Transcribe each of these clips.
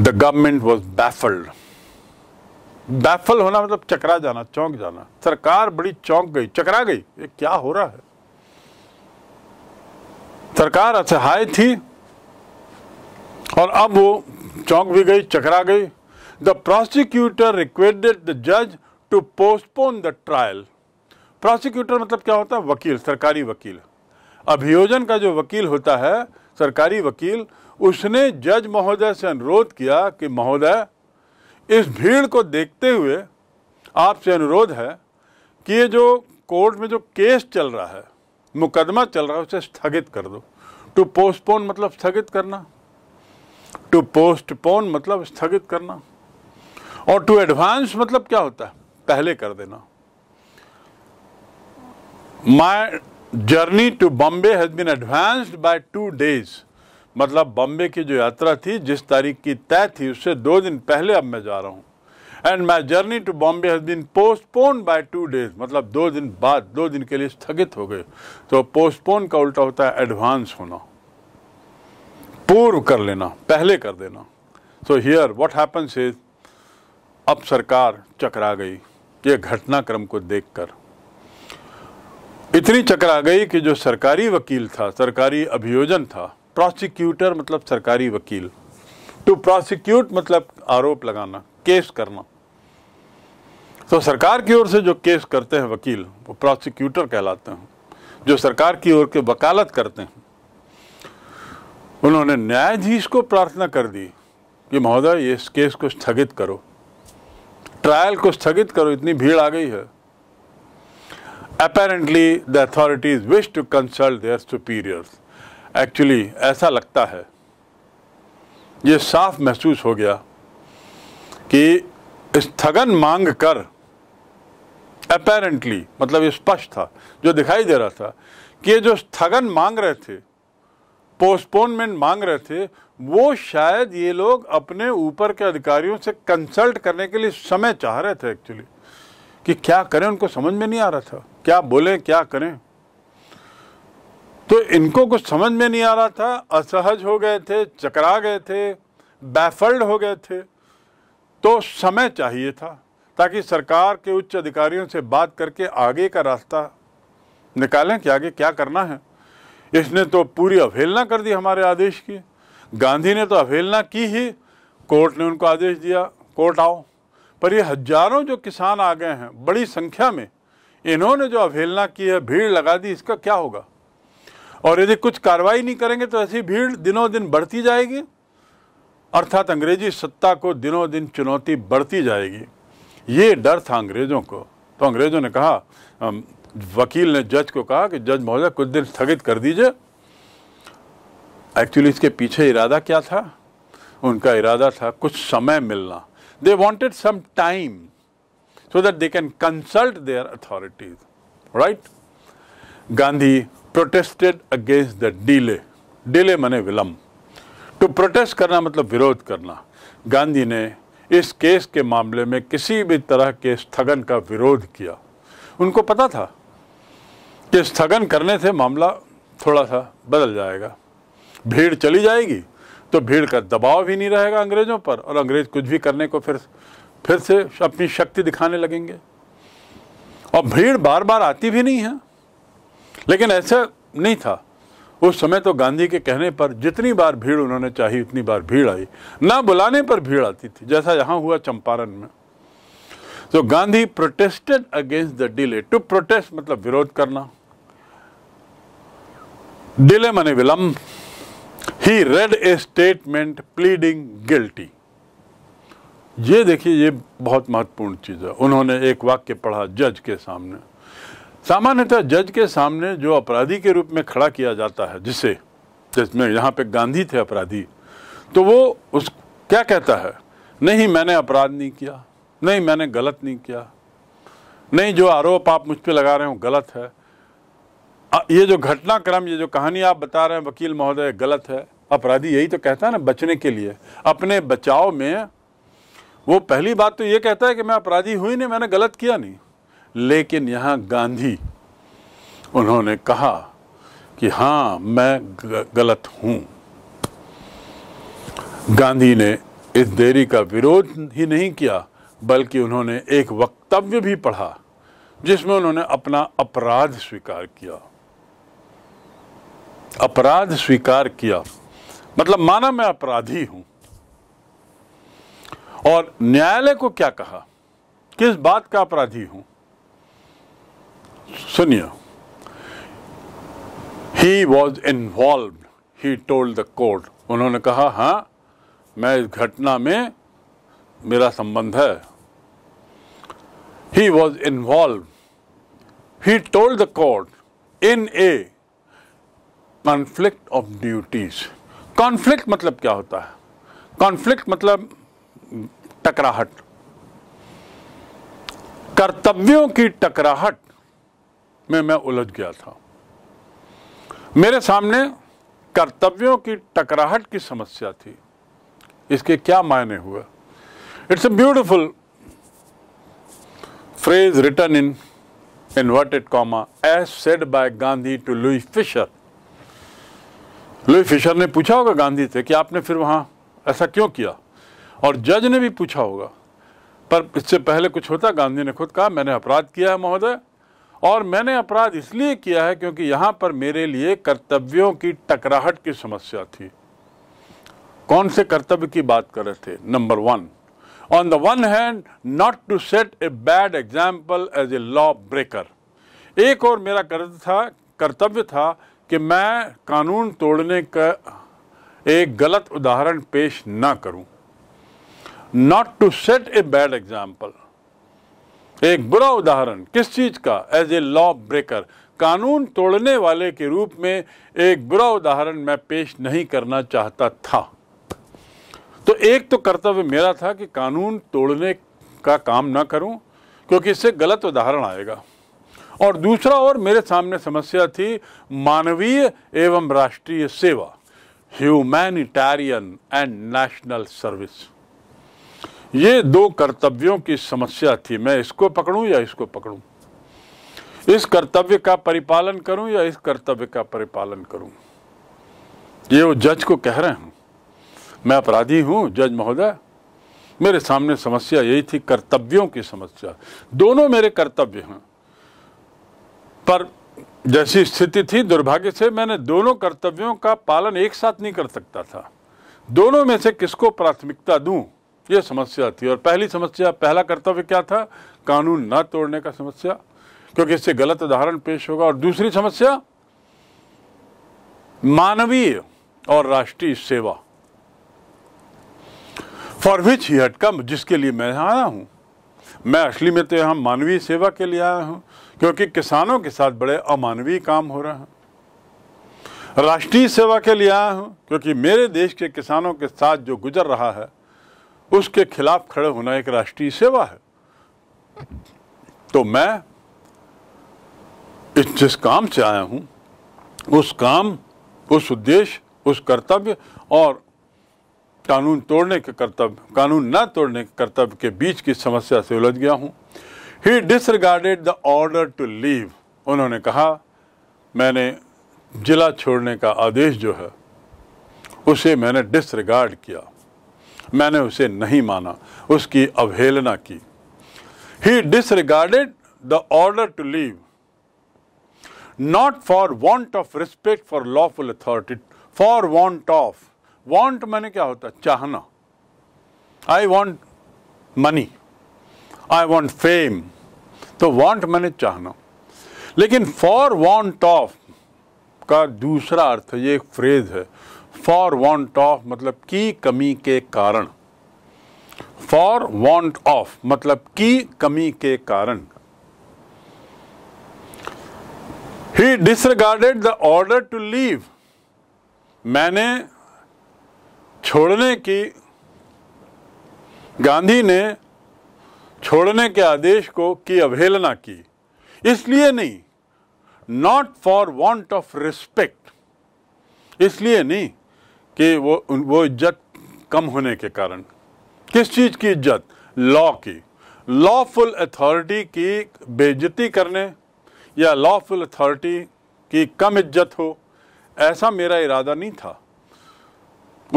The government was baffled baffle होना मतलब चकरा जाना चौंक जाना सरकार बड़ी चौंक गई चकरा गई ये क्या हो रहा है सरकार असहाय थी और अब वो चौंक भी गई चकरा गई द प्रोसिक्यूटर रिक्वेस्टेड द जज to postpone the trial prosecutor मतलब क्या होता है वकील सरकारी वकील अभियोजन का जो वकील होता है सरकारी वकील उसने जज महोदय से अनुरोध किया कि महोदय इस भीड़ को देखते हुए आपसे अनुरोध है कि ये जो कोर्ट में जो केस चल रहा है मुकदमा चल रहा है उसे स्थगित कर दो टू पोस्टपोन मतलब स्थगित करना टू पोस्टपोन मतलब स्थगित करना और टू एडवांस मतलब क्या होता है पहले कर देना my journey to Bombay has been advanced by two days मतलब बॉम्बे की जो यात्रा थी जिस तारीख की तय थी उससे दो दिन पहले अब मैं जा रहा हूँ and my journey to Bombay has been postpone by two days मतलब दो दिन बाद दो दिन के लिए स्थगित हो गए तो पोस्टपोन का उल्टा होता है एडवांस होना पूर्व कर लेना पहले कर देना so here what happens is अब सरकार चकरा गई ये घटनाक्रम को देखकर इतनी चकरा गई कि जो सरकारी वकील था सरकारी अभियोजन था प्रोसिक्यूटर मतलब सरकारी वकील टू प्रोसिक्यूट मतलब आरोप लगाना केस करना तो सरकार की ओर से जो केस करते हैं वकील वो प्रोसिक्यूटर कहलाते हैं जो सरकार की ओर के वकालत करते हैं उन्होंने न्यायाधीश को प्रार्थना कर दी कि महोदय इस केस को स्थगित करो ट्रायल को स्थगित करो इतनी भीड़ आ गई है apparently the authorities wish to consult their superiors actually ऐसा लगता है ये साफ महसूस हो गया कि स्थगन मांग कर अपेरेंटली मतलब स्पष्ट था जो दिखाई दे रहा था कि जो स्थगन मांग रहे थे पोस्टपोनमेंट मांग रहे थे वो शायद ये लोग अपने ऊपर के अधिकारियों से कंसल्ट करने के लिए समय चाह रहे थे एक्चुअली कि क्या करें उनको समझ में नहीं आ रहा था क्या बोलें क्या करें तो इनको कुछ समझ में नहीं आ रहा था असहज हो गए थे चकरा गए थे बैफल्ड हो गए थे तो समय चाहिए था ताकि सरकार के उच्च अधिकारियों से बात करके आगे का रास्ता निकालें कि आगे क्या करना है इसने तो पूरी अवहेलना कर दी हमारे आदेश की गांधी ने तो अवहेलना की ही कोर्ट ने उनको आदेश दिया कोर्ट आओ पर ये हजारों जो किसान आ गए हैं बड़ी संख्या में इन्होंने जो अवहेलना की है भीड़ लगा दी इसका क्या होगा और यदि कुछ कार्रवाई नहीं करेंगे तो ऐसी भीड़ दिनों दिन बढ़ती जाएगी अर्थात अंग्रेजी सत्ता को दिनों दिन चुनौती बढ़ती जाएगी ये डर था अंग्रेज़ों को तो अंग्रेज़ों ने कहा वकील ने जज को कहा कि जज महोदय कुछ दिन स्थगित कर दीजिए एक्चुअली इसके पीछे इरादा क्या था उनका इरादा था कुछ समय मिलना they wanted some time so that they can consult their authorities right Gandhi protested against the delay delay मने विलम्ब टू प्रोटेस्ट करना मतलब विरोध करना गांधी ने इस केस के मामले में किसी भी तरह के स्थगन का विरोध किया उनको पता था कि स्थगन करने से मामला थोड़ा सा बदल जाएगा भीड़ चली जाएगी तो भीड़ का दबाव भी नहीं रहेगा अंग्रेज़ों पर और अंग्रेज़ कुछ भी करने को फिर फिर से अपनी शक्ति दिखाने लगेंगे और भीड़ बार बार आती भी नहीं है लेकिन ऐसा नहीं था उस समय तो गांधी के कहने पर जितनी बार भीड़ उन्होंने चाही उतनी बार भीड़ आई ना बुलाने पर भीड़ आती थी जैसा यहाँ हुआ चंपारण में तो Gandhi protested against the delay to protest मतलब विरोध करना डिले मने विलंब he read a statement pleading guilty ये देखिए ये बहुत महत्वपूर्ण चीज़ है उन्होंने एक वाक्य पढ़ा जज के सामने सामान्यतः जज के सामने जो अपराधी के रूप में खड़ा किया जाता है जिसे जिसमें यहाँ पे गांधी थे अपराधी तो वो उस क्या कहता है नहीं मैंने अपराध नहीं किया नहीं मैंने गलत नहीं किया नहीं जो आरोप आप मुझ पर लगा रहे हो गलत है ये जो घटनाक्रम ये जो कहानी आप बता रहे हैं वकील महोदय गलत है अपराधी यही तो कहता है ना बचने के लिए अपने बचाव में वो पहली बात तो ये कहता है कि मैं अपराधी हुई नहीं मैंने गलत किया नहीं लेकिन यहाँ गांधी उन्होंने कहा कि हाँ मैं गलत हूँ गांधी ने इस देरी का विरोध ही नहीं किया बल्कि उन्होंने एक वक्तव्य भी पढ़ा जिसमें उन्होंने अपना अपराध स्वीकार किया अपराध स्वीकार किया मतलब माना मैं अपराधी हूं और न्यायालय को क्या कहा किस बात का अपराधी हूं सुनिए he was involve he told the court उन्होंने कहा हाँ मैं इस घटना में मेरा संबंध है he was involve he told the court in a conflict of duties conflict मतलब क्या होता है कॉन्फ्लिक्ट मतलब टकराहट कर्तव्यों की टकराहट में मैं उलझ गया था मेरे सामने कर्तव्यों की टकराहट की समस्या थी इसके क्या मायने हुए it's a beautiful phrase written in inverted comma as said by Gandhi to Louis Fischer Louis Fischer ने पूछा होगा गांधी से कि आपने फिर वहां ऐसा क्यों किया और जज ने भी पूछा होगा पर इससे पहले कुछ होता गांधी ने खुद कहा मैंने अपराध किया है महोदय और मैंने अपराध इसलिए किया है क्योंकि यहां पर मेरे लिए कर्तव्यों की टकराहट की समस्या थी कौन से कर्तव्य की बात कर रहे थे number one on the one hand not to set a bad example as a law breaker एक और मेरा कर्तव्य था कर्तव्य था कि मैं कानून तोड़ने का एक गलत उदाहरण पेश ना करूं not to set a bad example एक बुरा उदाहरण किस चीज़ का एज ए लॉ ब्रेकर कानून तोड़ने वाले के रूप में एक बुरा उदाहरण मैं पेश नहीं करना चाहता था तो एक तो कर्तव्य मेरा था कि कानून तोड़ने का काम ना करूं क्योंकि इससे गलत उदाहरण आएगा और दूसरा और मेरे सामने समस्या थी मानवीय एवं राष्ट्रीय सेवा ह्यूमैनिटेरियन एंड नेशनल सर्विस ये दो कर्तव्यों की समस्या थी मैं इसको पकड़ूं या इसको पकड़ूं इस कर्तव्य का परिपालन करूं या इस कर्तव्य का परिपालन करूं ये वो जज को कह रहे हूं मैं अपराधी हूं जज महोदय मेरे सामने समस्या यही थी कर्तव्यों की समस्या दोनों मेरे कर्तव्य हैं पर जैसी स्थिति थी दुर्भाग्य से मैंने दोनों कर्तव्यों का पालन एक साथ नहीं कर सकता था दोनों में से किसको प्राथमिकता दूं ये समस्या थी और पहली समस्या पहला कर्तव्य क्या था कानून न तोड़ने का समस्या क्योंकि इससे गलत उदाहरण पेश होगा और दूसरी समस्या मानवीय और राष्ट्रीय सेवा फॉर विच ही हटका जिसके लिए मैं आया हूं मैं असली में तो यहां मानवीय सेवा के लिए आया हूं क्योंकि किसानों के साथ बड़े अमानवीय काम हो रहे हैं राष्ट्रीय सेवा के लिए आया हूं क्योंकि मेरे देश के किसानों के साथ जो गुजर रहा है उसके खिलाफ खड़े होना एक राष्ट्रीय सेवा है तो मैं इस जिस काम से आया हूँ उस काम उस उद्देश्य उस कर्तव्य और कानून तोड़ने के कर्तव्य कानून न तोड़ने के कर्तव्य के बीच की समस्या से उलझ गया हूँ he disregarded the order to leave उन्होंने कहा मैंने जिला छोड़ने का आदेश जो है उसे मैंने डिसरिगार्ड किया मैंने उसे नहीं माना उसकी अवहेलना की he disregarded the order to leave not for want of respect for lawful authority for want of want मैंने क्या होता चाहना I want money I want fame तो वॉन्ट मैंने चाहना लेकिन फॉर वॉन्ट ऑफ का दूसरा अर्थ ये एक फ्रेज है फॉर वॉन्ट ऑफ मतलब की कमी के कारण फॉर वॉन्ट ऑफ मतलब की कमी के कारण he disregarded the order to leave मैंने छोड़ने की गांधी ने छोड़ने के आदेश को की अवहेलना की इसलिए नहीं not for want of respect इसलिए नहीं कि वो वो इज्जत कम होने के कारण किस चीज़ की इज्जत लॉ की लॉफुल अथॉरिटी की बेइज्जती करने या लॉफुल अथॉरिटी की कम इज्जत हो ऐसा मेरा इरादा नहीं था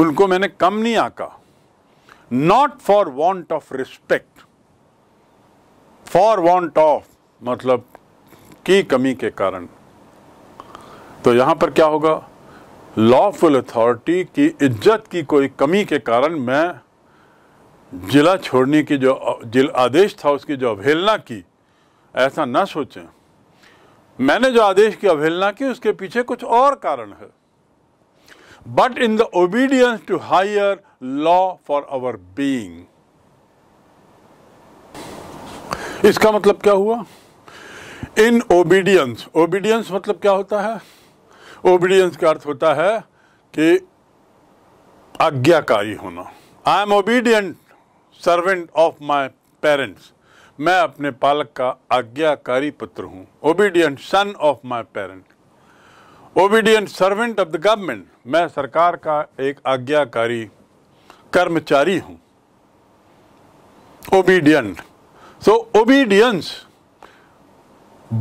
उनको मैंने कम नहीं आका not for want of respect for want of मतलब की कमी के कारण तो यहां पर क्या होगा लॉफुल अथॉरिटी की इज्जत की कोई कमी के कारण मैं जिला छोड़ने की जो जिल आदेश था उसकी जो अवहेलना की ऐसा ना सोचें मैंने जो आदेश की अवहेलना की उसके पीछे कुछ और कारण है but in the obedience to higher law for our being इसका मतलब क्या हुआ इन ओबीडियंस ओबीडियंस मतलब क्या होता है ओबीडियंस का अर्थ होता है कि आज्ञाकारी होना I am obedient servant of my parents मैं अपने पालक का आज्ञाकारी पुत्र हूँ obedient son of my parent obedient servant of the government मैं सरकार का एक आज्ञाकारी कर्मचारी हूँ obedient so obedience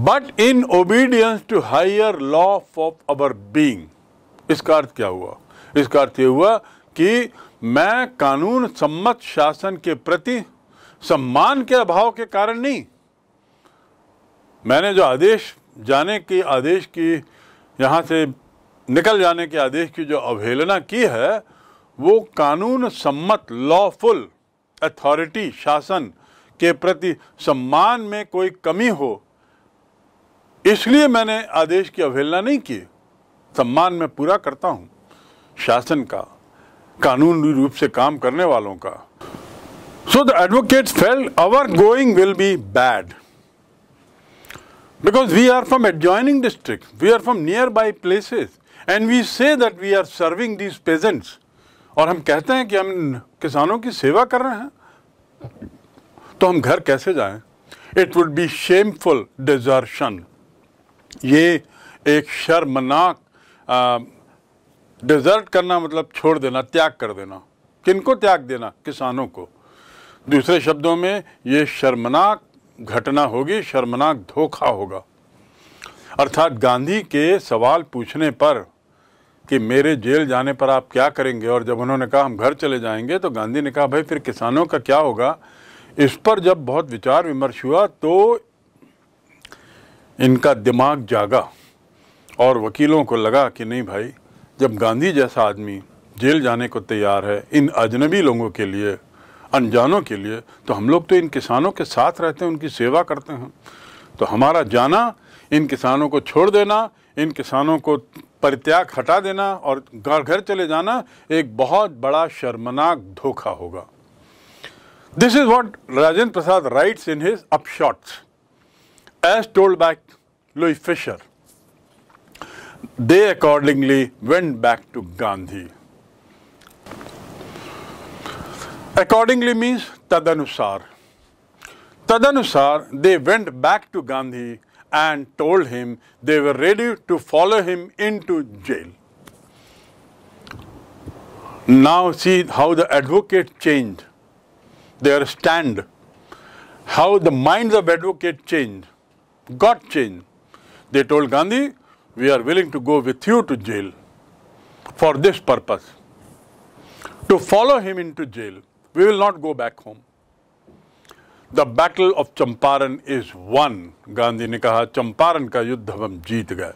but in obedience to higher law of our being इसका अर्थ क्या हुआ इसका अर्थ ये हुआ कि मैं कानून सम्मत शासन के प्रति सम्मान के अभाव के कारण नहीं मैंने जो आदेश जाने के आदेश की यहाँ से निकल जाने के आदेश की जो अवहेलना की है वो कानून सम्मत लॉफुल अथॉरिटी शासन के प्रति सम्मान में कोई कमी हो इसलिए मैंने आदेश की अवहेलना नहीं की सम्मान मैं पूरा करता हूं शासन का कानून रूप से काम करने वालों का so the advocate felt our going will be bad because we are from adjoining district we are from nearby places and we say that we are serving these peasants और हम कहते हैं कि हम किसानों की सेवा कर रहे हैं तो हम घर कैसे जाएं? It would be shameful desertion ये एक शर्मनाक डिज़र्ट करना मतलब छोड़ देना त्याग कर देना किनको त्याग देना किसानों को दूसरे शब्दों में ये शर्मनाक घटना होगी शर्मनाक धोखा होगा अर्थात गांधी के सवाल पूछने पर कि मेरे जेल जाने पर आप क्या करेंगे और जब उन्होंने कहा हम घर चले जाएंगे तो गांधी ने कहा भाई फिर किसानों का क्या होगा इस पर जब बहुत विचार विमर्श हुआ तो इनका दिमाग जागा और वकीलों को लगा कि नहीं भाई जब गांधी जैसा आदमी जेल जाने को तैयार है इन अजनबी लोगों के लिए अनजानों के लिए तो हम लोग तो इन किसानों के साथ रहते हैं उनकी सेवा करते हैं तो हमारा जाना इन किसानों को छोड़ देना इन किसानों को परित्याग हटा देना और घर घर चले जाना एक बहुत बड़ा शर्मनाक धोखा होगा this is what Rajendra Prasad writes in his upshots as told by Louis Fisher, they accordingly went back to Gandhi. Accordingly means Tadanusar. Tadanusar, they went back to Gandhi and told him they were ready to follow him into jail. Now see how the advocate changed, their stand, how the minds of advocate changed. got chain. They told Gandhi, we are willing to go with you to jail for this purpose, to follow him into jail. We will not go back home. The battle of Champaran is won Gandhi ने कहा चंपारण का युद्ध हम जीत गए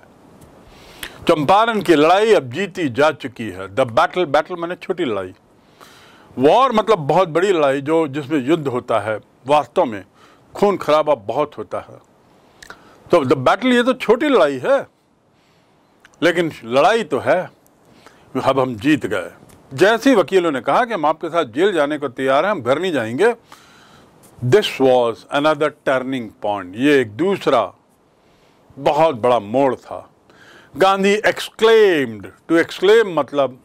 चंपारण की लड़ाई अब जीती जा चुकी है द बैटल बैटल मैंने छोटी लड़ाई वॉर मतलब बहुत बड़ी लड़ाई जो जिसमें युद्ध होता है वास्तव में खून खराबा बहुत होता है तो द बैटल ये तो छोटी लड़ाई है लेकिन लड़ाई तो है अब हम जीत गए जैसे वकीलों ने कहा कि हम आपके साथ जेल जाने को तैयार हैं हम घर नहीं जाएंगे this was another turning point ये एक दूसरा बहुत बड़ा मोड़ था गांधी एक्सक्लेम्ड टू एक्सक्लेम मतलब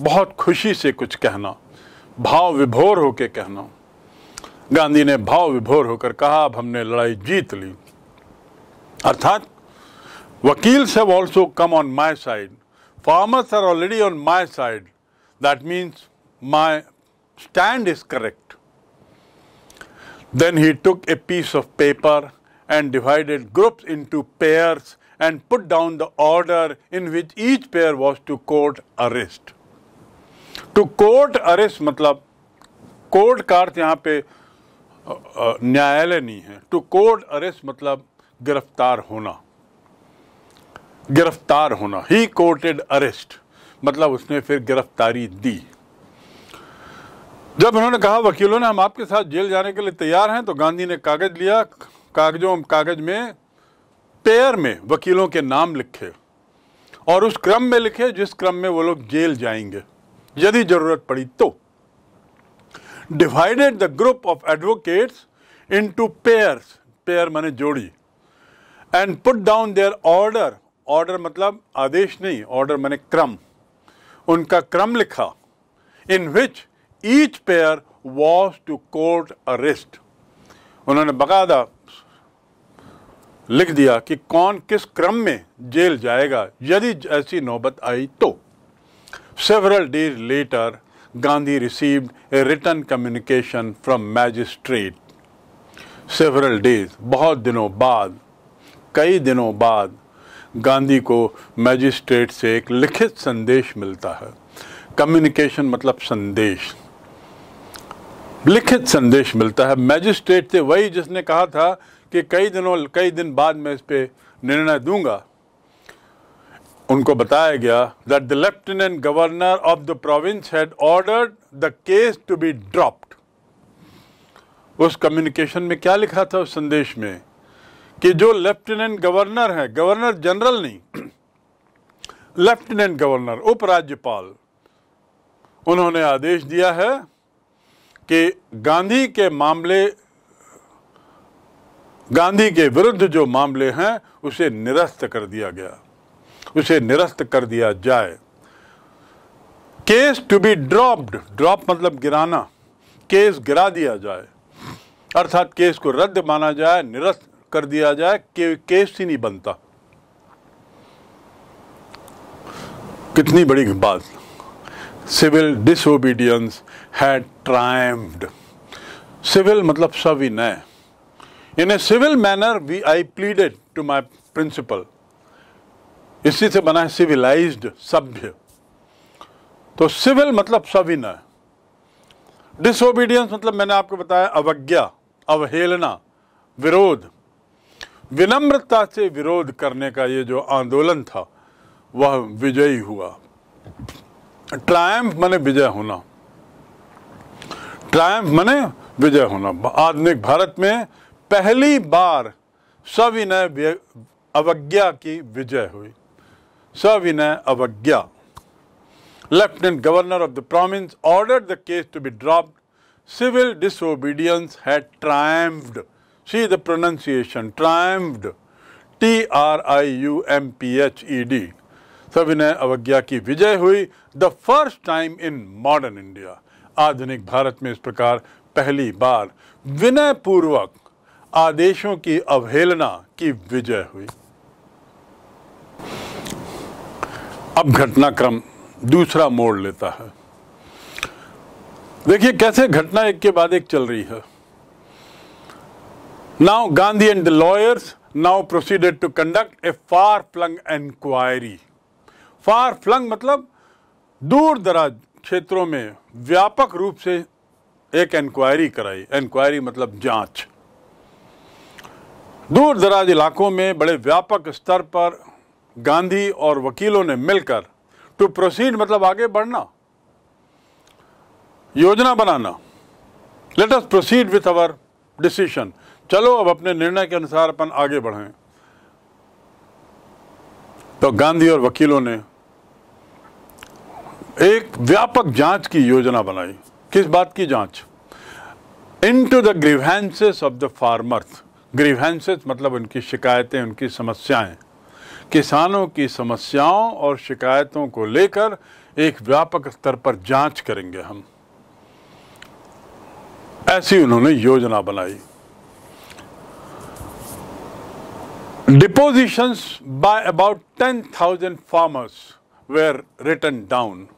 बहुत खुशी से कुछ कहना भाव विभोर होकर कहना गांधी ने भाव विभोर होकर कहा अब हमने लड़ाई जीत ली Arthat, Wakils have also come on my side. Farmers are already on my side. That means my stand is correct. Then he took a piece of paper and divided groups into pairs and put down the order in which each pair was to court arrest. To court arrest मतलब court का अर्थ यहाँ पे न्यायालय नहीं है to court arrest मतलब गिरफ्तार होना गिरफ्तार होना ही कोर्टेड अरेस्ट मतलब उसने फिर गिरफ्तारी दी जब उन्होंने कहा वकीलों ने हम आपके साथ जेल जाने के लिए तैयार हैं तो गांधी ने कागज लिया कागजों कागज में पेयर में वकीलों के नाम लिखे और उस क्रम में लिखे जिस क्रम में वो लोग जेल जाएंगे यदि जरूरत पड़ी तो divided the group of advocates into pairs pair माने जोड़ी and put down their order order मतलब आदेश नहीं ऑर्डर मैंने क्रम उनका क्रम लिखा in which each pair was to court arrest उन्होंने बकायदा लिख दिया कि कौन किस क्रम में जेल जाएगा यदि ऐसी नौबत आई तो several days later Gandhi received a written communication from magistrate several days बहुत दिनों बाद कई दिनों बाद गांधी को मैजिस्ट्रेट से एक लिखित संदेश मिलता है कम्युनिकेशन मतलब संदेश लिखित संदेश मिलता है मैजिस्ट्रेट से वही जिसने कहा था कि कई दिनों कई दिन बाद मैं इस पर निर्णय दूंगा उनको बताया गया that the lieutenant governor of the province had ordered the case to be dropped उस कम्युनिकेशन में क्या लिखा था उस संदेश में कि जो लेफ्टिनेंट गवर्नर है गवर्नर जनरल नहीं लेफ्टिनेंट गवर्नर उपराज्यपाल उन्होंने आदेश दिया है कि गांधी के मामले गांधी के विरुद्ध जो मामले हैं उसे निरस्त कर दिया गया उसे निरस्त कर दिया जाए case to be dropped drop मतलब गिराना केस गिरा दिया जाए अर्थात केस को रद्द माना जाए निरस्त कर दिया जाए के केस ही नहीं बनता कितनी बड़ी बात सिविल डिसोबीडियंस है ट्राइम्ड सिविल मतलब सविनय in a civil manner we I pleaded to my principle इसी से बना है सिविलाइज्ड सभ्य तो सिविल मतलब सविनय डिसोबीडियंस मतलब मैंने आपको बताया अवज्ञा अवहेलना विरोध विनम्रता से विरोध करने का ये जो आंदोलन था वह विजयी हुआ ट्रायम्फ मने विजय होना ट्रायम्फ मने विजय होना आधुनिक भारत में पहली बार सविनय अवज्ञा की विजय हुई सविनय अवज्ञा lieutenant governor of the province order the case to be drop civil disobedience had triumphed See the pronunciation, triumphed, T-R-I-U-M-P-H-E-D. सविनय अवज्ञा की विजय हुई the first time in modern India आधुनिक भारत में इस प्रकार पहली बार विनय पूर्वक आदेशों की अवहेलना की विजय हुई अब घटनाक्रम दूसरा मोड़ लेता है देखिए कैसे घटना एक के बाद एक चल रही है Now Gandhi and the lawyers now proceeded to conduct a far-flung inquiry. Far-flung मतलब दूर दराज क्षेत्रों में व्यापक रूप से एक इंक्वायरी कराई इंक्वायरी मतलब जांच दूर दराज इलाकों में बड़े व्यापक स्तर पर गांधी और वकीलों ने मिलकर टू प्रोसीड मतलब आगे बढ़ना योजना बनाना let us proceed with our decision चलो अब अपने निर्णय के अनुसार अपन आगे बढ़ें तो गांधी और वकीलों ने एक व्यापक जांच की योजना बनाई किस बात की जांच into the grievances of the farmers grievances मतलब उनकी शिकायतें उनकी समस्याएं किसानों की समस्याओं और शिकायतों को लेकर एक व्यापक स्तर पर जांच करेंगे हम ऐसी उन्होंने योजना बनाई Depositions by about 10,000 farmers were written down.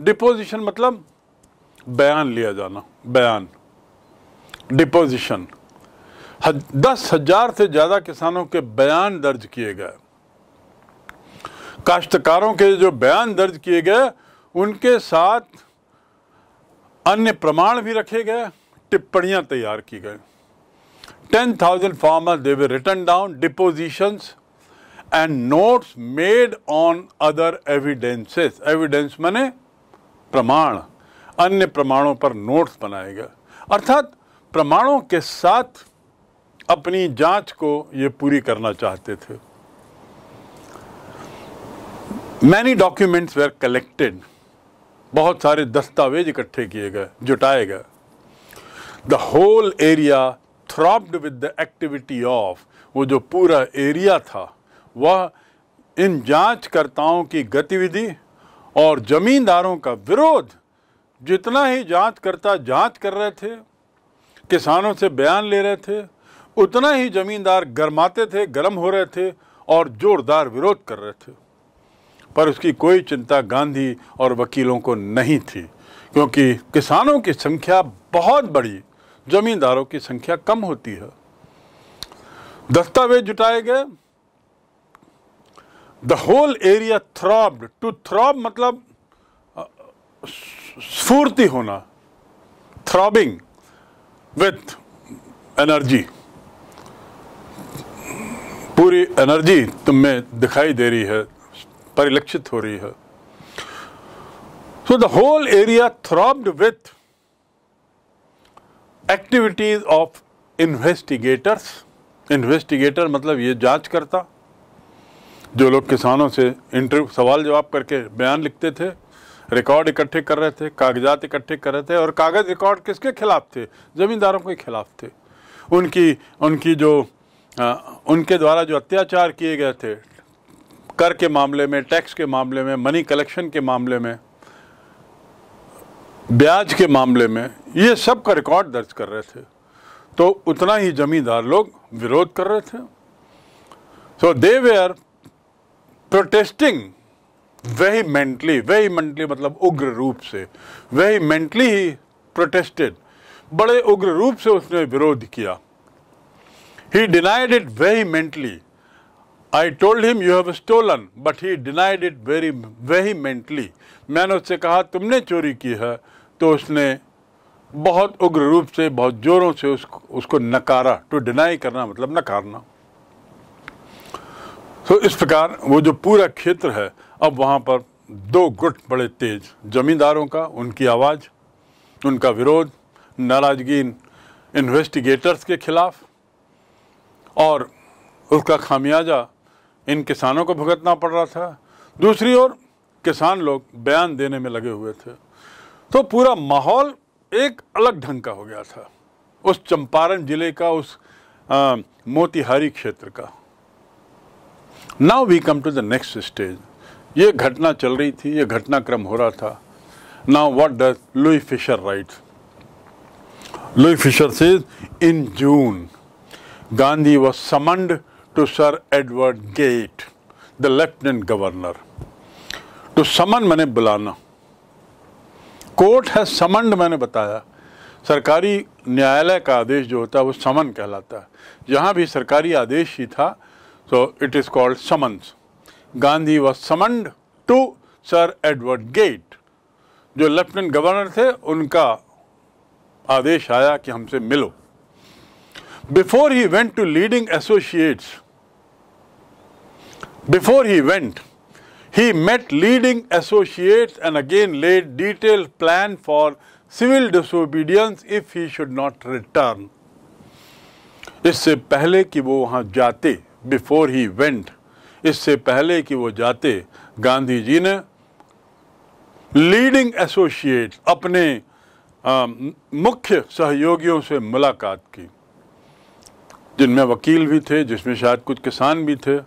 Deposition मतलब बयान लिया जाना बयान डिपोजिशन दस हजार से ज़्यादा किसानों के बयान दर्ज किए गए काश्तकारों के जो बयान दर्ज किए गए उनके साथ अन्य प्रमाण भी रखे गए टिप्पणियां तैयार की गई 10,000 farmers, they were written down, depositions and notes made on other evidences. Evidence माने प्रमाण अन्य प्रमाणों पर नोट्स बनाएगा अर्थात प्रमाणों के साथ अपनी जांच को ये पूरी करना चाहते थे मैनी डॉक्यूमेंट्स वेर कलेक्टेड बहुत सारे दस्तावेज इकट्ठे किए गए जुटाए गए the whole area throbbed with the activity of वो जो पूरा एरिया था वह इन जांचकर्ताओं की गतिविधि और जमींदारों का विरोध जितना ही जांचकर्ता जांच कर रहे थे किसानों से बयान ले रहे थे उतना ही जमींदार गर्माते थे गर्म हो रहे थे और जोरदार विरोध कर रहे थे पर उसकी कोई चिंता गांधी और वकीलों को नहीं थी क्योंकि किसानों की संख्या बहुत बड़ी जमींदारों की संख्या कम होती है दस्तावेज जुटाए गए the whole area throbbed to throb मतलब स्फूर्ति होना थ्रॉबिंग विथ एनर्जी पूरी एनर्जी तुम्हें दिखाई दे रही है परिलक्षित हो रही है so the whole area throbbed with activities of investigators investigator मतलब ये जांच करता जो लोग किसानों से इंटरव्यू सवाल जवाब करके बयान लिखते थे रिकॉर्ड इकट्ठे कर रहे थे कागजात इकट्ठे कर रहे थे और कागज़ रिकॉर्ड किसके खिलाफ थे ज़मींदारों के खिलाफ थे उनकी उनकी जो आ, उनके द्वारा जो अत्याचार किए गए थे कर के मामले में टैक्स के मामले में मनी कलेक्शन के मामले में ब्याज के मामले में ये सब का रिकॉर्ड दर्ज कर रहे थे तो उतना ही जमींदार लोग विरोध कर रहे थे so they were protesting vehemently vehemently मतलब उग्र रूप से वही मेंटली ही प्रोटेस्टेड बड़े उग्र रूप से उसने विरोध किया he denied it vehemently I told him you have stolen but he denied it very vehemently मैंने उससे कहा तुमने चोरी की है तो उसने बहुत उग्र रूप से बहुत जोरों से उसको उसको नकारा टू तो डिनाई करना मतलब नकारना तो इस प्रकार वो जो पूरा क्षेत्र है अब वहाँ पर दो गुट बड़े तेज जमींदारों का उनकी आवाज़ उनका विरोध नाराजगी इन्वेस्टिगेटर्स के खिलाफ और उसका खामियाजा इन किसानों को भुगतना पड़ रहा था दूसरी ओर किसान लोग बयान देने में लगे हुए थे तो पूरा माहौल एक अलग ढंग का हो गया था उस चंपारण जिले का उस आ, मोतिहारी क्षेत्र का now we come to the next stage ये घटना चल रही थी ये घटनाक्रम हो रहा था now what does Louis Fischer write Louis Fischer से in June Gandhi was summoned to sir Edward Gait the lieutenant governor to summon मैंने बुलाना कोर्ट है समंड मैंने बताया सरकारी न्यायालय का आदेश जो होता है वो समन कहलाता है जहाँ भी सरकारी आदेश ही था तो it is called summons Gandhi was summoned to sir Edward Gait जो लेफ्टिनेंट गवर्नर थे उनका आदेश आया कि हमसे मिलो before he went to leading associates before he went He met leading associates and again laid detailed plan for civil disobedience if he should not return. isse pehle ki wo wahan jate before he went isse pehle ki wo jate gandhi ji ne leading associate अपने आ, मुख्य सहयोगियों से मुलाकात की जिनमें वकील भी थे जिसमें शायद कुछ किसान भी थे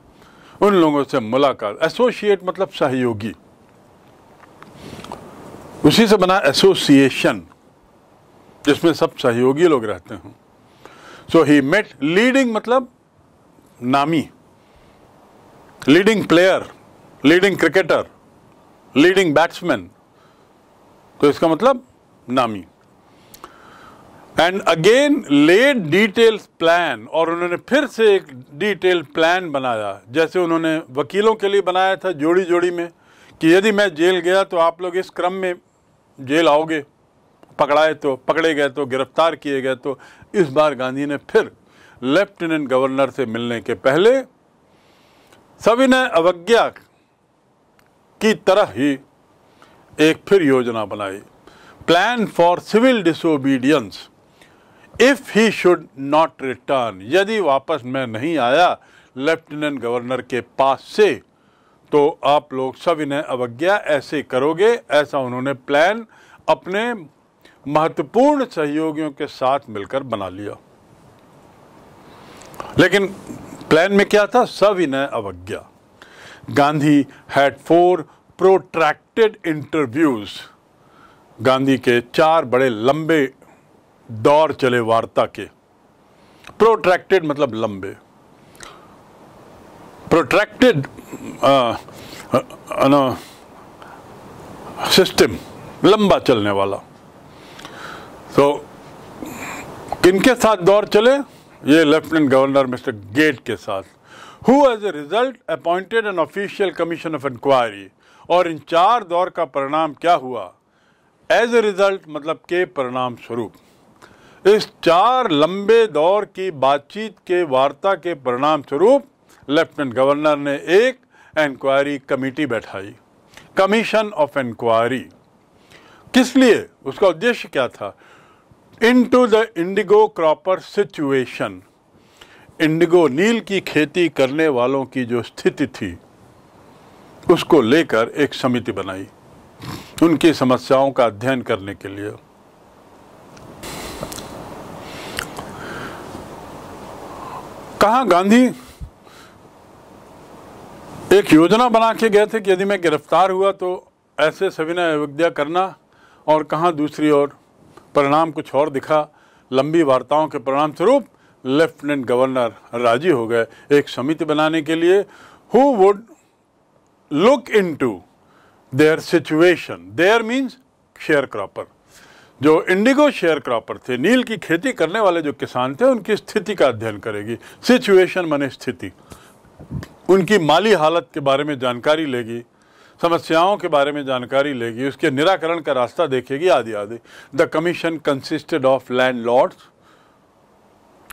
उन लोगों से मुलाकात एसोसिएट मतलब सहयोगी उसी से बना एसोसिएशन जिसमें सब सहयोगी लोग रहते हैं सो ही मेट लीडिंग मतलब नामी leading player leading cricketer leading batsman तो इसका मतलब नामी and again laid detail plan और उन्होंने फिर से एक डिटेल प्लान बनाया जैसे उन्होंने वकीलों के लिए बनाया था जोड़ी जोड़ी में कि यदि मैं जेल गया तो आप लोग इस क्रम में जेल आओगे पकड़ाए तो पकड़े गए तो गिरफ्तार किए गए तो इस बार गांधी ने फिर लेफ्टिनेंट गवर्नर से मिलने के पहले सविनय अवज्ञा की तरह ही एक फिर योजना बनाई plan for civil disobedience if he should not return यदि वापस मैं नहीं आया लेफ्टिनेंट गवर्नर के पास से तो आप लोग सब इन्हें अवज्ञा ऐसे करोगे ऐसा उन्होंने प्लान अपने महत्वपूर्ण सहयोगियों के साथ मिलकर बना लिया लेकिन प्लान में क्या था सब इन्हें अवज्ञा Gandhi had four protracted interviews Gandhi के चार बड़े लंबे दौर चले वार्ता के प्रोट्रैक्टेड मतलब लंबे प्रोट्रैक्टेड सिस्टम लंबा चलने वाला तो किनके साथ दौर चले ये लेफ्टिनेंट गवर्नर मिस्टर गेट के साथ who as a result appointed an official commission of inquiry और इन चार दौर का परिणाम क्या हुआ एज ए रिजल्ट मतलब के परिणाम स्वरूप इस चार लंबे दौर की बातचीत के वार्ता के परिणाम स्वरूप लेफ्टिनेंट गवर्नर ने एक इंक्वायरी कमेटी बैठाई कमीशन ऑफ इंक्वायरी किस लिए उसका उद्देश्य क्या था into the indigo cropper situation indigo नील की खेती करने वालों की जो स्थिति थी उसको लेकर एक समिति बनाई उनकी समस्याओं का अध्ययन करने के लिए कहा गांधी एक योजना बना के गए थे कि यदि मैं गिरफ्तार हुआ तो ऐसे सविनय अवज्ञा करना और कहाँ दूसरी ओर परिणाम कुछ और दिखा लंबी वार्ताओं के परिणाम स्वरूप लेफ्टिनेंट गवर्नर राजी हो गए एक समिति बनाने के लिए who would look into to their situation their means sharecropper जो इंडिगो शेयर क्रॉपर थे नील की खेती करने वाले जो किसान थे उनकी स्थिति का अध्ययन करेगी सिचुएशन माने स्थिति उनकी माली हालत के बारे में जानकारी लेगी समस्याओं के बारे में जानकारी लेगी उसके निराकरण का रास्ता देखेगी आदि आदि the commission consisted of landlords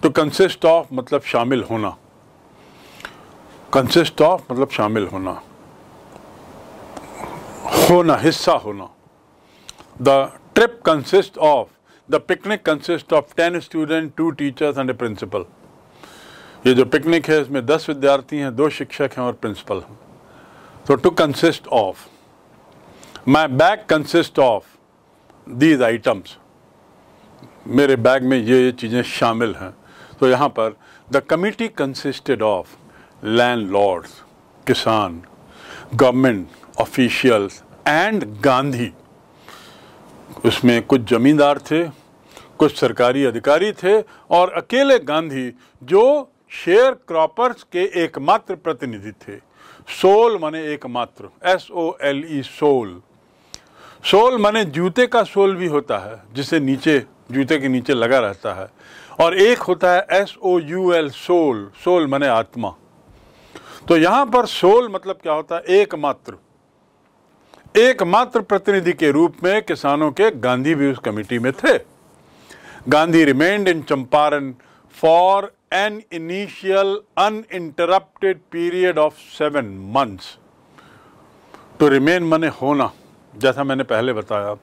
to consist of मतलब शामिल होना कंसिस्ट ऑफ मतलब शामिल होना होना हिस्सा होना the trip consists of the picnic consists of 10 student two teachers and a principal. ये जो पिकनिक है इसमें दस विद्यार्थी हैं दो शिक्षक हैं और प्रिंसिपल हैं तो to consist of my bag consist of these items मेरे बैग में ये ये चीज़ें शामिल हैं तो यहाँ पर the committee consisted of landlords किसान गवर्नमेंट ऑफिशियल्स एंड गांधी उसमें कुछ जमींदार थे कुछ सरकारी अधिकारी थे और अकेले गांधी जो शेयर क्रॉपर्स के एकमात्र प्रतिनिधि थे सोल मने एकमात्र S O L E sole soul मने जूते का सोल भी होता है जिसे नीचे जूते के नीचे लगा रहता है और एक होता है S O U L soul soul मने आत्मा तो यहाँ पर सोल मतलब क्या होता है एकमात्र एकमात्र प्रतिनिधि के रूप में किसानों के गांधी भी उस कमेटी में थे Gandhi remained in Champaran for an initial uninterrupted period of seven months to remain मने होना जैसा मैंने पहले बताया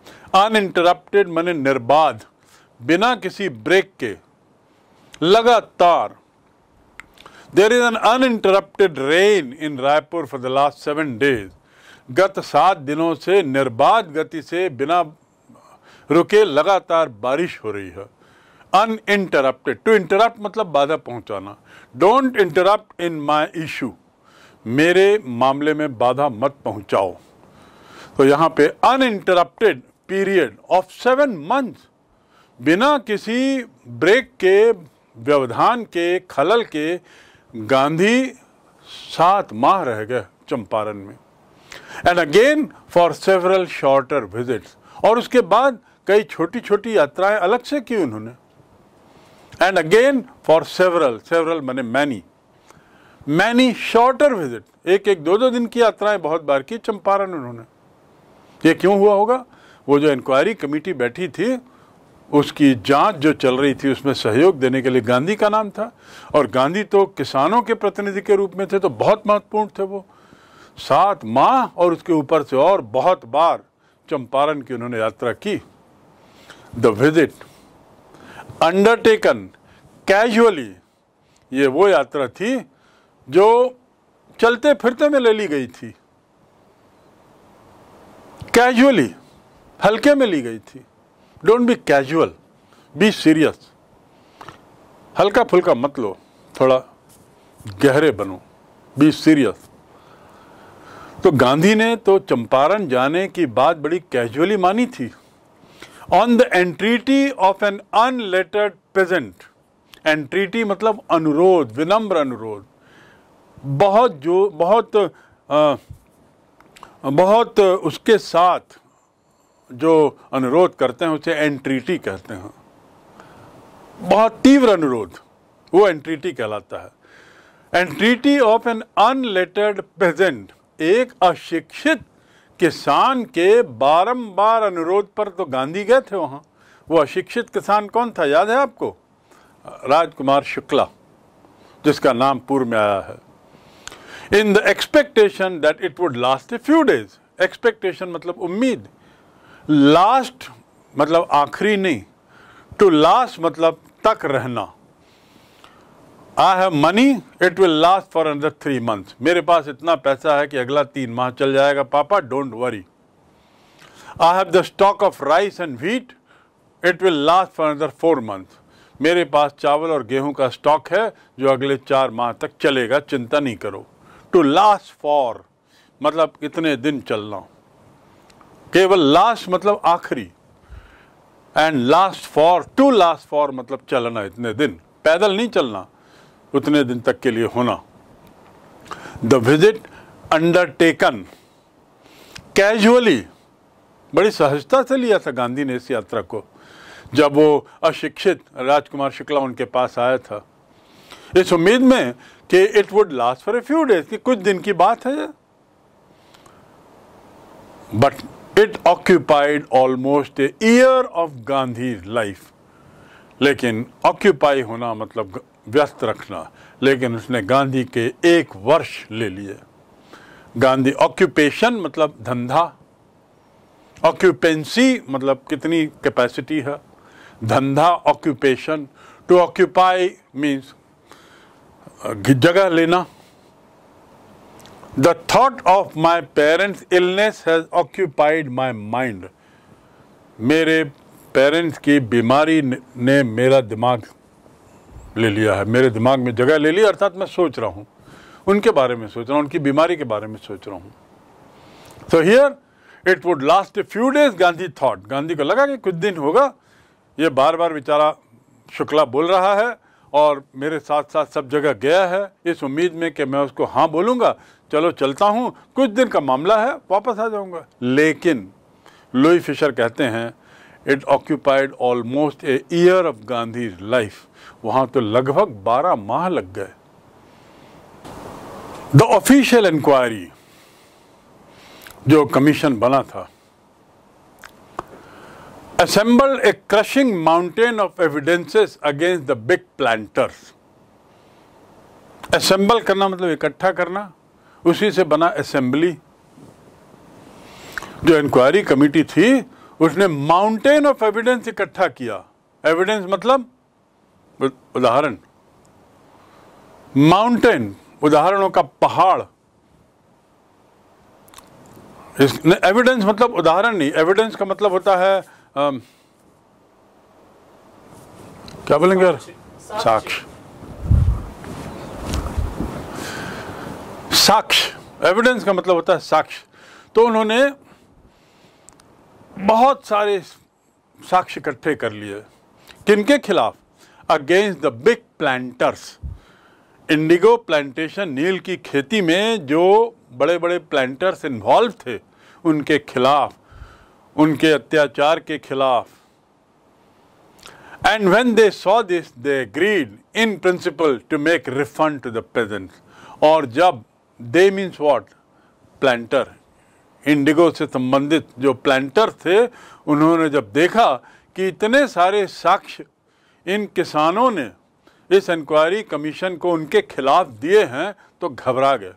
अनइंटरप्टेड मने निर्बाध बिना किसी ब्रेक के लगातार there is an uninterrupted rain in Raipur for the last seven days गत सात दिनों से निर्बाध गति से बिना रुके लगातार बारिश हो रही है अन इंटरप्टेड टू इंटरप्ट मतलब बाधा पहुंचाना don't interrupt in my issue मेरे मामले में बाधा मत पहुंचाओ तो यहाँ पे uninterrupted period of seven month बिना किसी ब्रेक के व्यवधान के खलल के गांधी सात माह रह गए चंपारण में and again for several shorter visits और उसके बाद कई छोटी छोटी यात्राएं अलग से की उन्होंने and again for several several मैंने मैनी मैनी शॉर्टर विजिट एक एक दो दो दिन की यात्राएं बहुत बार की चंपारण उन्होंने ये क्यों हुआ होगा वो जो इंक्वायरी कमेटी बैठी थी उसकी जांच जो चल रही थी उसमें सहयोग देने के लिए गांधी का नाम था और गांधी तो किसानों के प्रतिनिधि के रूप में थे तो बहुत महत्वपूर्ण थे वो सात माह और उसके ऊपर से और बहुत बार चंपारण की उन्होंने यात्रा की द विजिट अंडरटेकन कैजुअली ये वो यात्रा थी जो चलते फिरते में ले ली गई थी कैजुअली हल्के में ली गई थी don't be casual be serious हल्का फुल्का मत लो थोड़ा गहरे बनो बी सीरियस तो गांधी ने तो चंपारण जाने की बात बड़ी कैजुअली मानी थी on the entreaty of an unlettered peasant entreaty मतलब अनुरोध विनम्र अनुरोध बहुत जो बहुत आ, बहुत उसके साथ जो अनुरोध करते हैं उसे एंट्रीटी कहते हैं बहुत तीव्र अनुरोध वो एंट्रीटी कहलाता है entreaty of an unlettered peasant एक अशिक्षित किसान के बारंबार अनुरोध पर तो गांधी गए थे वहाँ वो अशिक्षित किसान कौन था याद है आपको राजकुमार शुक्ला जिसका नाम पूर्व में आया है in the expectation that it would last a few days expectation मतलब उम्मीद लास्ट मतलब आखिरी नहीं टू लास्ट मतलब तक रहना I have money it will last for another three month मेरे पास इतना पैसा है कि अगला तीन माह चल जाएगा पापा don't worry I have the stock of rice and wheat it will last for another four month मेरे पास चावल और गेहूं का स्टॉक है जो अगले चार माह तक चलेगा चिंता नहीं करो टू लास्ट फॉर मतलब कितने दिन चलना केवल लास्ट मतलब आखिरी and last for to last for मतलब चलना इतने दिन पैदल नहीं चलना उतने दिन तक के लिए होना द विजिट अंडरटेकन कैजुअली बड़ी सहजता से लिया था गांधी ने इस यात्रा को जब वो अशिक्षित राजकुमार शुक्ला उनके पास आया था इस उम्मीद में कि it would last for a few days कि कुछ दिन की बात है but it occupied almost a year of Gandhi life लेकिन ऑक्यूपाई होना मतलब व्यस्त रखना लेकिन उसने गांधी के एक वर्ष ले लिए गांधी ऑक्यूपेशन मतलब धंधा ऑक्यूपेंसी मतलब कितनी कैपेसिटी है धंधा ऑक्यूपेशन टू ऑक्यूपाई मीन्स जगह लेना the thought of my parents illness has occupied my mind मेरे पेरेंट्स की बीमारी ने मेरा दिमाग ले लिया है मेरे दिमाग में जगह ले ली अर्थात मैं सोच रहा हूँ उनके बारे में सोच रहा हूँ उनकी बीमारी के बारे में सोच रहा हूँ so here it would last a few days Gandhi thought Gandhi को लगा कि कुछ दिन होगा ये बार बार बेचारा शुक्ला बोल रहा है और मेरे साथ साथ सब जगह गया है इस उम्मीद में कि मैं उसको हाँ बोलूँगा चलो चलता हूँ कुछ दिन का मामला है वापस आ जाऊँगा लेकिन लुई फिशर कहते हैं it occupied almost a year of Gandhi life वहां तो लगभग 12 माह लग गए द ऑफिशियल इंक्वायरी जो कमीशन बना था assemble a crushing mountain of evidences against the big planters assemble करना मतलब इकट्ठा करना उसी से बना असेंबली जो इंक्वायरी कमेटी थी उसने माउंटेन ऑफ एविडेंस इकट्ठा किया एविडेंस मतलब उदाहरण माउंटेन उदाहरणों का पहाड़ एविडेंस मतलब उदाहरण नहीं एविडेंस का मतलब होता है आ, क्या बोलेंगे यार साक्ष साक्ष एविडेंस का मतलब होता है साक्ष तो उन्होंने बहुत सारे साक्ष्य इकट्ठे कर लिए किनके खिलाफ against the big planters indigo plantation नील की खेती में जो बड़े बड़े प्लांटर्स इन्वॉल्व थे उनके खिलाफ उनके अत्याचार के खिलाफ and when they saw this they agreed in principle to make refund to the peasant और जब they means what planter indigo से संबंधित जो प्लांटर थे उन्होंने जब देखा कि इतने सारे साक्ष्य इन किसानों ने इस इंक्वायरी कमीशन को उनके खिलाफ दिए हैं तो घबरा गए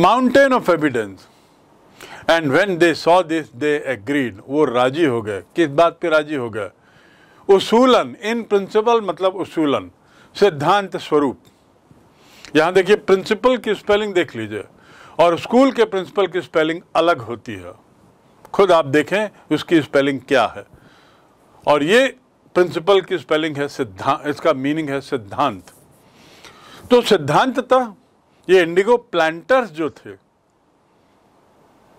mountain of evidence and when they saw this they agreed वो राजी हो गए किस बात पे राजी हो गए उसूलन इन प्रिंसिपल मतलब उसूलन सिद्धांत स्वरूप यहां देखिए प्रिंसिपल की स्पेलिंग देख लीजिए और स्कूल के प्रिंसिपल की स्पेलिंग अलग होती है खुद आप देखें उसकी स्पेलिंग क्या है और ये प्रिंसिपल की स्पेलिंग है सिद्धांत इसका मीनिंग है सिद्धांत तो सिद्धांततः ये इंडिगो प्लांटर्स जो थे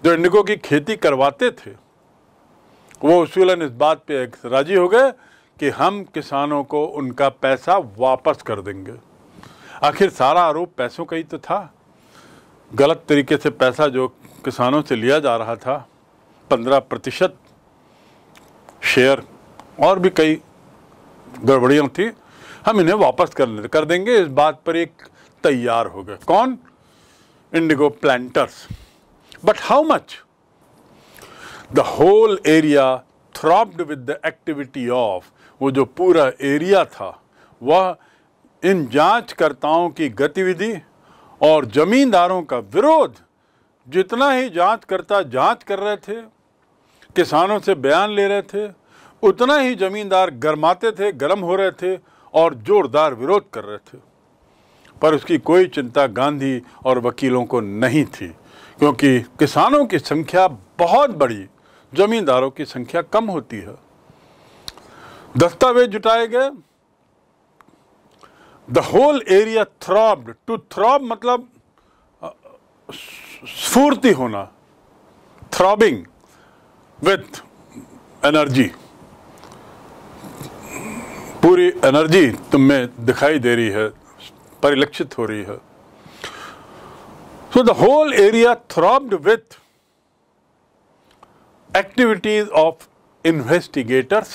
जो इंडिगो की खेती करवाते थे वो उसूलन इस बात पे राजी हो गए कि हम किसानों को उनका पैसा वापस कर देंगे आखिर सारा आरोप पैसों का ही तो था गलत तरीके से पैसा जो किसानों से लिया जा रहा था पंद्रह प्रतिशत शेयर और भी कई गड़बड़ियाँ थी हम इन्हें वापस कर कर देंगे इस बात पर एक तैयार हो गए कौन indigo planters but how much the whole area throbbed with the activity of वो जो पूरा एरिया था वह इन जांचकर्ताओं की गतिविधि और जमींदारों का विरोध जितना ही जांच करता जांच कर रहे थे किसानों से बयान ले रहे थे उतना ही जमींदार गर्माते थे गर्म हो रहे थे और जोरदार विरोध कर रहे थे पर उसकी कोई चिंता गांधी और वकीलों को नहीं थी क्योंकि किसानों की संख्या बहुत बड़ी जमींदारों की संख्या कम होती है दस्तावेज जुटाए गए the whole area throbbed to throb मतलब स्फूर्ति होना थ्रॉबिंग विथ एनर्जी पूरी एनर्जी तुम्हें दिखाई दे रही है परिलक्षित हो रही है so the whole area throbbed with activities of investigators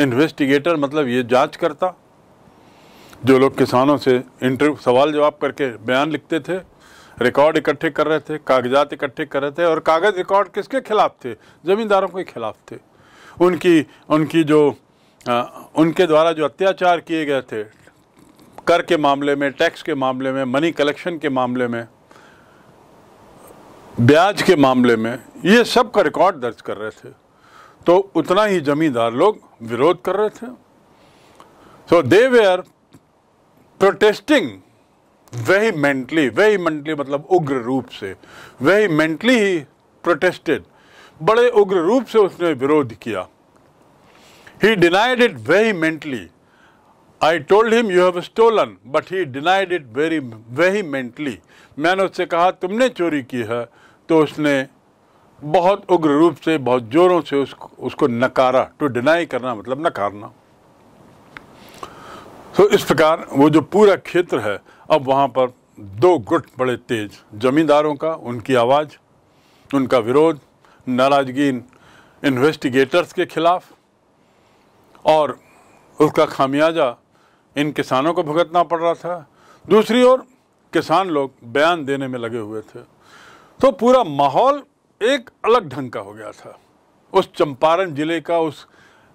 investigator मतलब ये जांच करता जो लोग किसानों से इंटरव्यू सवाल जवाब करके बयान लिखते थे रिकॉर्ड इकट्ठे कर रहे थे कागजात इकट्ठे कर रहे थे और कागज़ रिकॉर्ड किसके खिलाफ थे ज़मींदारों के खिलाफ थे उनकी उनकी जो आ, उनके द्वारा जो अत्याचार किए गए थे कर के मामले में टैक्स के मामले में मनी कलेक्शन के मामले में ब्याज के मामले में ये सब का रिकॉर्ड दर्ज कर रहे थे तो उतना ही जमींदार लोग विरोध कर रहे थे so they were protesting vehemently vehemently मतलब उग्र रूप से वेही मेंटली ही प्रोटेस्टेड बड़े उग्र रूप से उसने विरोध किया he denied it vehemently I told him you have stolen but he denied it very vehemently मैंने उससे कहा तुमने चोरी की है तो उसने बहुत उग्र रूप से बहुत जोरों से उसको उसको नकारा टू तो डिनाई करना मतलब नकारना तो इस प्रकार वो जो पूरा क्षेत्र है अब वहाँ पर दो गुट बड़े तेज जमींदारों का उनकी आवाज़ उनका विरोध नाराजगी इन्वेस्टिगेटर्स के खिलाफ और उसका खामियाजा इन किसानों को भुगतना पड़ रहा था दूसरी ओर किसान लोग बयान देने में लगे हुए थे तो पूरा माहौल एक अलग ढंग का हो गया था उस चंपारण ज़िले का उस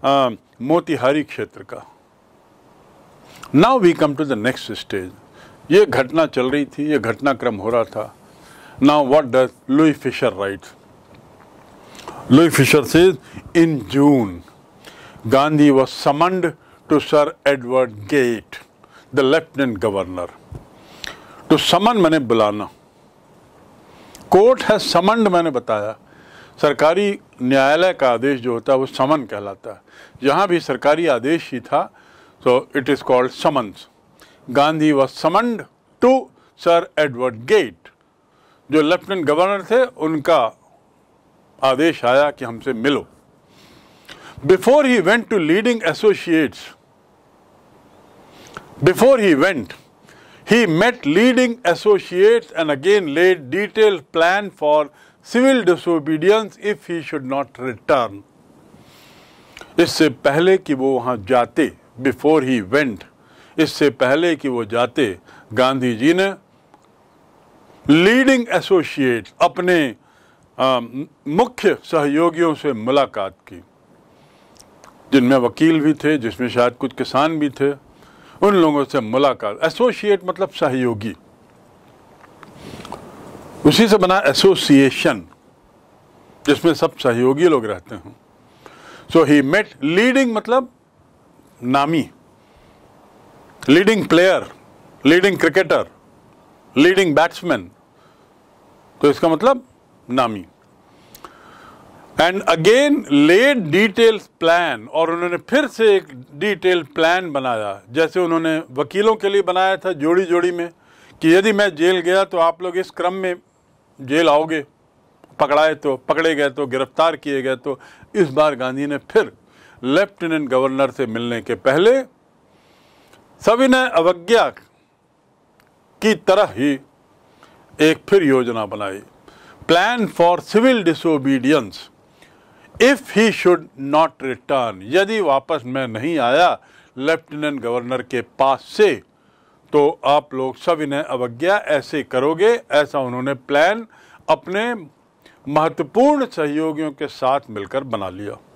आ, मोतिहारी क्षेत्र का now we come to the next stage ये घटना चल रही थी ये घटनाक्रम हो रहा था now what does Louis Fischer write Louis Fischer से in June Gandhi was summoned to sir Edward Gait the lieutenant governor to summon मैंने बुलाना कोर्ट है समंड मैंने बताया सरकारी न्यायालय का आदेश जो होता है वो समन कहलाता है जहाँ भी सरकारी आदेश ही था So it is called summons. Gandhi was summoned to sir Edward Gait जो लेफ्टिनेंट गवर्नर थे उनका आदेश आया कि हमसे मिलो before he went to leading associates before he went he met leading associates and again laid detailed plan for civil disobedience if he should not return इससे पहले कि वो वहाँ जाते बिफोर ही वेंट इससे पहले कि वो जाते गांधी जी ने लीडिंग एसोसिएट अपने आ, मुख्य सहयोगियों से मुलाकात की जिनमें वकील भी थे जिसमें शायद कुछ किसान भी थे उन लोगों से मुलाकात एसोसिएट मतलब सहयोगी उसी से बना एसोसिएशन जिसमें सब सहयोगी लोग रहते हैं सो ही मेट लीडिंग मतलब नामी leading player leading cricketer leading batsman तो इसका मतलब नामी and again laid details plan और उन्होंने फिर से एक डिटेल प्लान बनाया जैसे उन्होंने वकीलों के लिए बनाया था जोड़ी जोड़ी में कि यदि मैं जेल गया तो आप लोग इस क्रम में जेल आओगे पकड़ाए तो पकड़े गए तो गिरफ्तार किए गए तो इस बार गांधी ने फिर लेफ्टिनेंट गवर्नर से मिलने के पहले सविनय अवज्ञा की तरह ही एक फिर योजना बनाई plan for civil disobedience if he should not return यदि वापस मैं नहीं आया लेफ्टिनेंट गवर्नर के पास से तो आप लोग सविनय अवज्ञा ऐसे करोगे ऐसा उन्होंने प्लान अपने महत्वपूर्ण सहयोगियों के साथ मिलकर बना लिया